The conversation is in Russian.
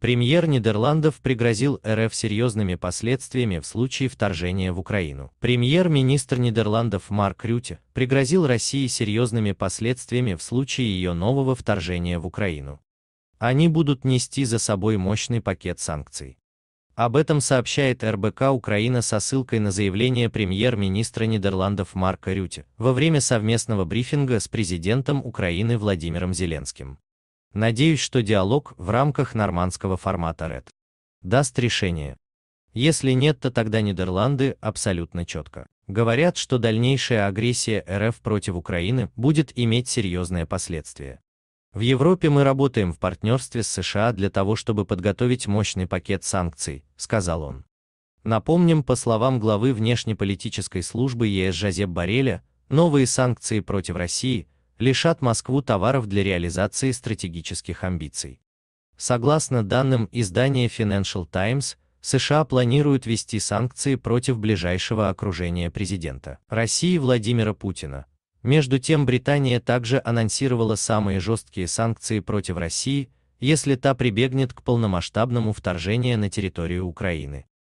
Премьер Нидерландов пригрозил РФ серьезными последствиями в случае вторжения в Украину. Премьер-министр Нидерландов Марк Рюте пригрозил России серьезными последствиями в случае ее нового вторжения в Украину. Они будут нести за собой мощный пакет санкций. Об этом сообщает РБК Украина со ссылкой на заявление премьер-министра Нидерландов Марка Рюте во время совместного брифинга с президентом Украины Владимиром Зеленским. Надеюсь, что диалог в рамках нормандского формата РЭД даст решение. Если нет, то тогда Нидерланды абсолютно четко говорят, что дальнейшая агрессия РФ против Украины будет иметь серьезные последствия. В Европе мы работаем в партнерстве с США для того, чтобы подготовить мощный пакет санкций, сказал он. Напомним, по словам главы внешнеполитической службы ЕС Жазеб Бареля, новые санкции против России – лишат Москву товаров для реализации стратегических амбиций. Согласно данным издания Financial Times, США планируют ввести санкции против ближайшего окружения президента России Владимира Путина. Между тем Британия также анонсировала самые жесткие санкции против России, если та прибегнет к полномасштабному вторжению на территорию Украины.